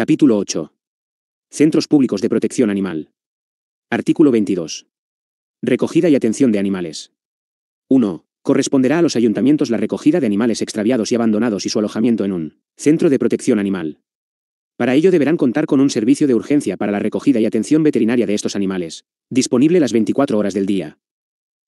Capítulo 8. Centros Públicos de Protección Animal. Artículo 22. Recogida y atención de animales. 1. Corresponderá a los ayuntamientos la recogida de animales extraviados y abandonados y su alojamiento en un centro de protección animal. Para ello deberán contar con un servicio de urgencia para la recogida y atención veterinaria de estos animales, disponible las 24 horas del día.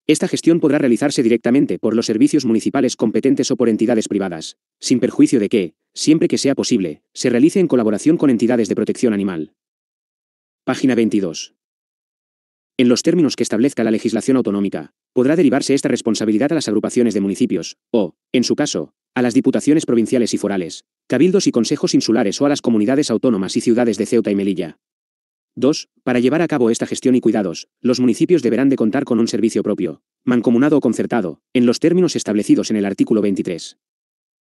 Esta gestión podrá realizarse directamente por los servicios municipales competentes o por entidades privadas, sin perjuicio de que, siempre que sea posible, se realice en colaboración con entidades de protección animal. Página 22. En los términos que establezca la legislación autonómica, podrá derivarse esta responsabilidad a las agrupaciones de municipios, o, en su caso, a las diputaciones provinciales y forales, cabildos y consejos insulares o a las comunidades autónomas y ciudades de Ceuta y Melilla. 2. Para llevar a cabo esta gestión y cuidados, los municipios deberán de contar con un servicio propio, mancomunado o concertado, en los términos establecidos en el artículo 23.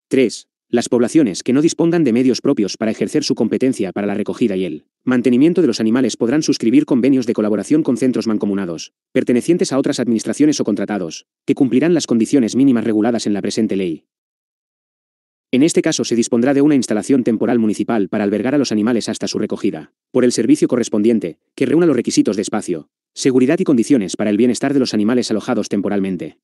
3. Las poblaciones que no dispongan de medios propios para ejercer su competencia para la recogida y el mantenimiento de los animales podrán suscribir convenios de colaboración con centros mancomunados, pertenecientes a otras administraciones o contratados, que cumplirán las condiciones mínimas reguladas en la presente ley. En este caso se dispondrá de una instalación temporal municipal para albergar a los animales hasta su recogida, por el servicio correspondiente, que reúna los requisitos de espacio, seguridad y condiciones para el bienestar de los animales alojados temporalmente.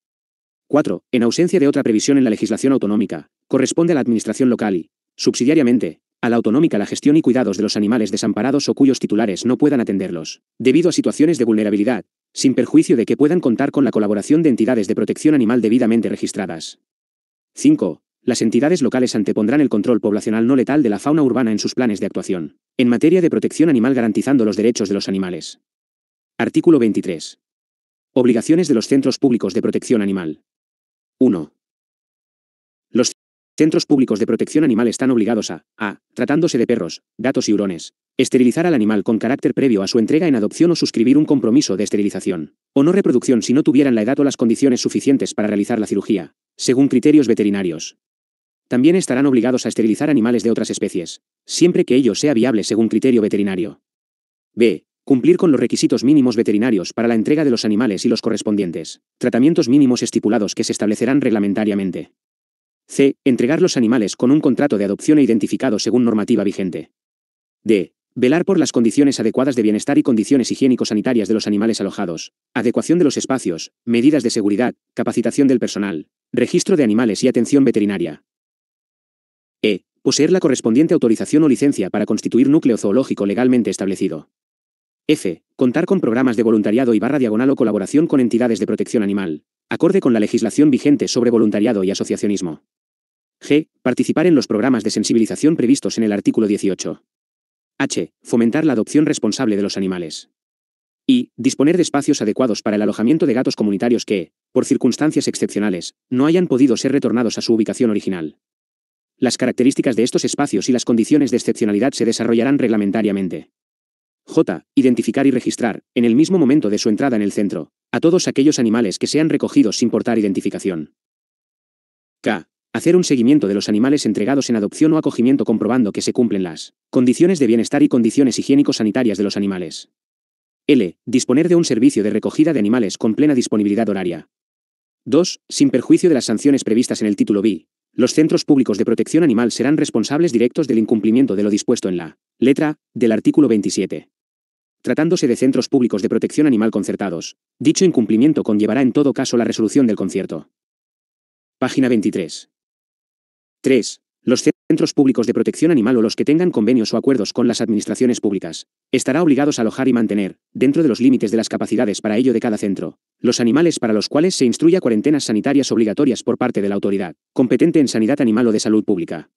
4. En ausencia de otra previsión en la legislación autonómica, corresponde a la administración local y, subsidiariamente, a la autonómica la gestión y cuidados de los animales desamparados o cuyos titulares no puedan atenderlos, debido a situaciones de vulnerabilidad, sin perjuicio de que puedan contar con la colaboración de entidades de protección animal debidamente registradas. 5. Las entidades locales antepondrán el control poblacional no letal de la fauna urbana en sus planes de actuación, en materia de protección animal garantizando los derechos de los animales. Artículo 23. Obligaciones de los centros públicos de protección animal. 1. Los centros públicos de protección animal están obligados a, a, tratándose de perros, gatos y hurones, esterilizar al animal con carácter previo a su entrega en adopción o suscribir un compromiso de esterilización, o no reproducción si no tuvieran la edad o las condiciones suficientes para realizar la cirugía, según criterios veterinarios. También estarán obligados a esterilizar animales de otras especies, siempre que ello sea viable según criterio veterinario. B. Cumplir con los requisitos mínimos veterinarios para la entrega de los animales y los correspondientes. Tratamientos mínimos estipulados que se establecerán reglamentariamente. C. Entregar los animales con un contrato de adopción e identificado según normativa vigente. D. Velar por las condiciones adecuadas de bienestar y condiciones higiénico-sanitarias de los animales alojados, adecuación de los espacios, medidas de seguridad, capacitación del personal, registro de animales y atención veterinaria. E. Poseer la correspondiente autorización o licencia para constituir núcleo zoológico legalmente establecido. F. Contar con programas de voluntariado y barra diagonal o colaboración con entidades de protección animal, acorde con la legislación vigente sobre voluntariado y asociacionismo. G. Participar en los programas de sensibilización previstos en el artículo 18. H. Fomentar la adopción responsable de los animales. Y. Disponer de espacios adecuados para el alojamiento de gatos comunitarios que, por circunstancias excepcionales, no hayan podido ser retornados a su ubicación original. Las características de estos espacios y las condiciones de excepcionalidad se desarrollarán reglamentariamente. J. Identificar y registrar, en el mismo momento de su entrada en el centro, a todos aquellos animales que sean recogidos sin portar identificación. K. Hacer un seguimiento de los animales entregados en adopción o acogimiento comprobando que se cumplen las condiciones de bienestar y condiciones higiénico-sanitarias de los animales. L. Disponer de un servicio de recogida de animales con plena disponibilidad horaria. 2. Sin perjuicio de las sanciones previstas en el título B, los centros públicos de protección animal serán responsables directos del incumplimiento de lo dispuesto en la letra del artículo 27 tratándose de centros públicos de protección animal concertados. Dicho incumplimiento conllevará en todo caso la resolución del concierto. Página 23. 3. Los centros públicos de protección animal o los que tengan convenios o acuerdos con las administraciones públicas, estará obligados a alojar y mantener, dentro de los límites de las capacidades para ello de cada centro, los animales para los cuales se instruya cuarentenas sanitarias obligatorias por parte de la autoridad, competente en sanidad animal o de salud pública,